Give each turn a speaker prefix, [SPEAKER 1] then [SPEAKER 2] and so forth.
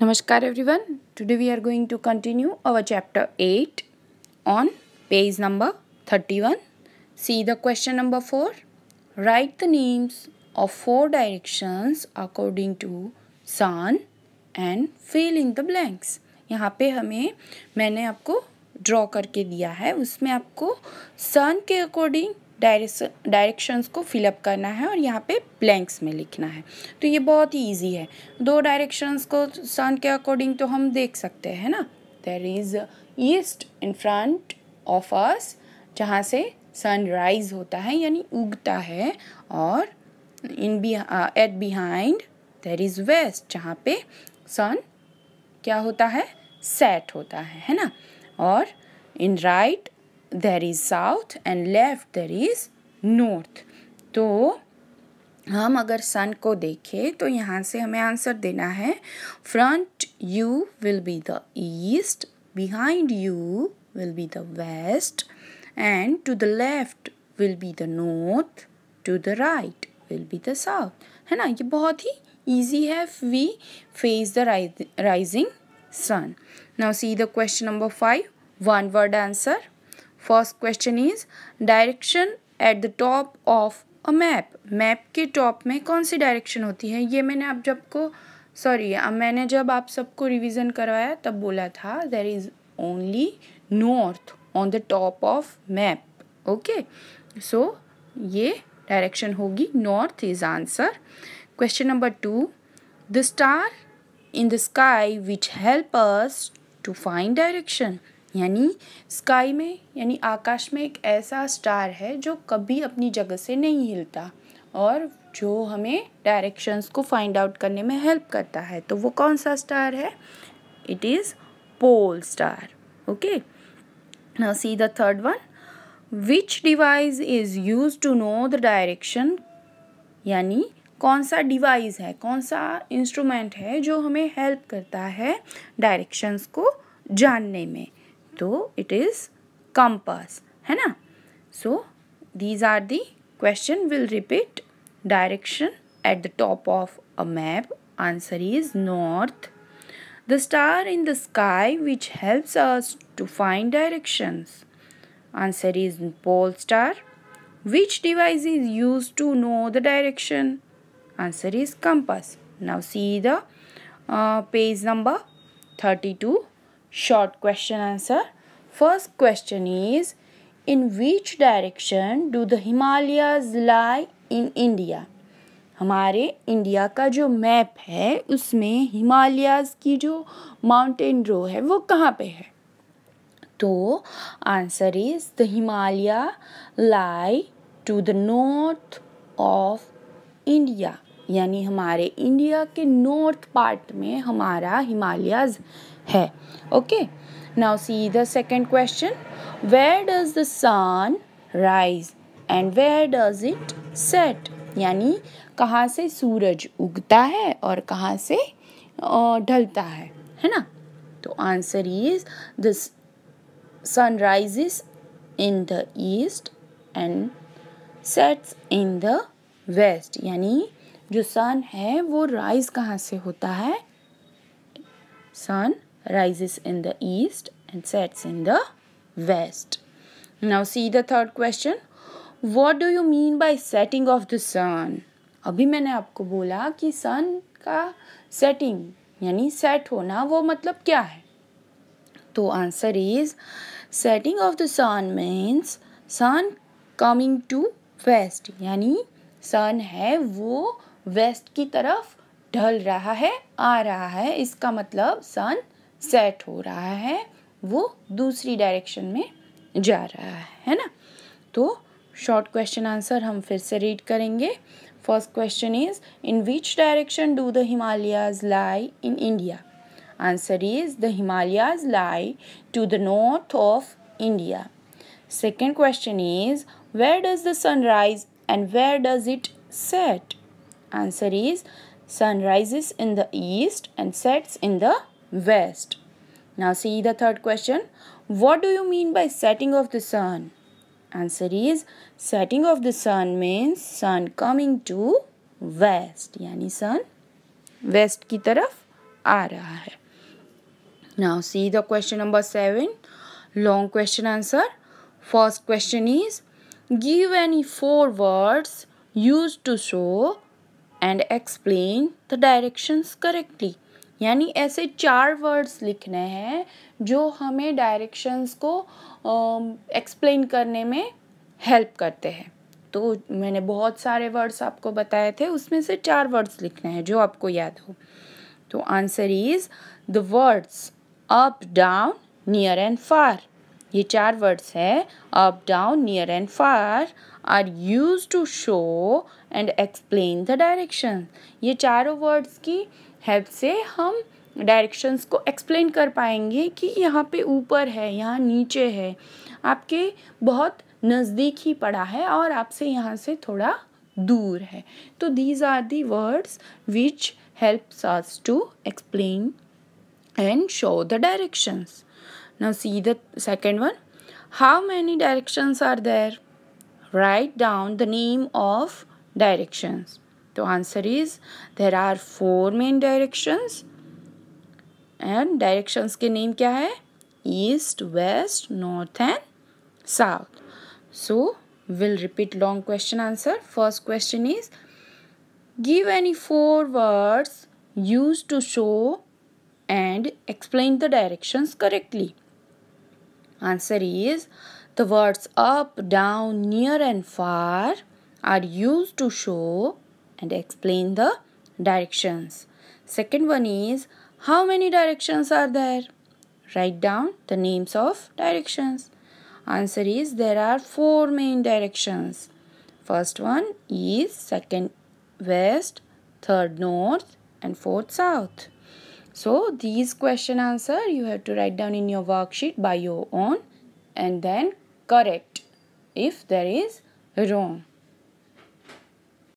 [SPEAKER 1] नमस्कार everyone today we are going to continue our chapter eight on page number thirty one see the question number four write the names of four directions according to sun and fill in the blanks यहाँ पे हमें मैंने आपको draw करके दिया है उसमें आपको सन के अकॉर्डिंग डायरेक्शंस को फिलअप करना है और यहाँ पे ब्लैंक्स में लिखना है तो ये बहुत ही ईजी है दो डायरेक्शंस को सन के अकॉर्डिंग तो हम देख सकते हैं ना there is east in front of us जहाँ से सनराइज होता है यानी उगता है और in B at behind there is west जहाँ पे सन क्या होता है सेट होता है है ना और in right there is south and left there is north तो हम अगर सन को देखें तो यहाँ से हमें आंसर देना है front you will be the east behind you will be the west and to the left will be the north to the right will be the south है ना ये बहुत ही ईजी है we face the rising sun now see the question number five one word answer first question is direction at the top of a map map के top में कौन सी direction होती है ये मैंने आप जब को सॉरी मैंने जब आप सबको रिविजन करवाया तब बोला था there is only north on the top of map okay so ये डायरेक्शन होगी north is answer question number two the star in the sky which help us to find direction यानी स्काई में यानी आकाश में एक ऐसा स्टार है जो कभी अपनी जगह से नहीं हिलता और जो हमें डायरेक्शंस को फाइंड आउट करने में हेल्प करता है तो वो कौन सा स्टार है it is pole star okay see see the third one which device is used to know the direction यानी कौन सा डिवाइस है कौन सा इंस्ट्रूमेंट है जो हमें हेल्प करता है डायरेक्शंस को जानने में तो इट compass है ना so these are the question will repeat direction at the top of a map answer is north the star in the sky which helps us to find directions answer is pole star which device is used to know the direction answer is compass now see the uh, page number 32 short question answer. First question is In which direction do the Himalayas lie in India? हमारे India का जो map है उसमें हिमालयाज की जो mountain रो है वो कहाँ पे है तो answer is the Himalaya lie to the north of India यानी हमारे इंडिया के नॉर्थ पार्ट में हमारा हिमालयाज है okay now see the second question where does the sun rise and where does it set यानी कहाँ से सूरज उगता है और कहाँ से ढलता है है ना तो answer is the sun rise in the east and sets in the west यानी जो सन है वो राइज कहाँ से होता है sun rise in the east and sets in the west now see the third question what do you mean by setting of the sun अभी मैंने आपको बोला कि सन का सेटिंग यानी सेट होना वो मतलब क्या है तो answer is setting of the sun means sun coming to west यानी सन है वो वेस्ट की तरफ ढल रहा है आ रहा है इसका मतलब सन सेट हो रहा है वो दूसरी डायरेक्शन में जा रहा है है ना तो शॉर्ट क्वेश्चन आंसर हम फिर से रीड करेंगे first question is in which direction do the Himalayas lie in India answer is the Himalayas lie to the north of India second question is where does the sunrise and and does it set Answer is sun rises in the east and sets in the west. Now see the third question. What do you mean by setting of the sun? Answer is setting of the sun means sun coming to west. Yani sun west ki taraf aa raha hai. Now see the question number seven. Long question answer. First question is give any four words used to show and explain the directions correctly यानी ऐसे चार words लिखने हैं जो हमें directions को explain uh, करने में हेल्प करते हैं तो मैंने बहुत सारे वर्ड्स आपको बताए थे उसमें से चार वर्ड्स लिखने हैं जो आपको याद हो तो answer is the words up down near and far ये चार वर्ड्स है up down near and far are use to show and explain the direction ये चारों वर्ड्स की हेल्प से हम डायरेक्शंस को एक्सप्लेन कर पाएंगे कि यहाँ पे ऊपर है यहाँ नीचे है आपके बहुत नज़दीक ही पड़ा है और आपसे यहाँ से थोड़ा दूर है तो these are the words which helps us to explain and show the directions now see the second one how many directions are there write down the name of directions तो answer is there are four main directions and directions के name क्या है east west north and south so will repeat long question answer first question is give any four words use to show and explain the directions correctly. Answer is the words up, down, near and far are used to show and explain the directions. Second one is how many directions are there? Write down the names of directions. Answer is there are four main directions. First one is second west, third north and fourth south. So these question answer you have to write down in your worksheet by your own and then correct if there is wrong.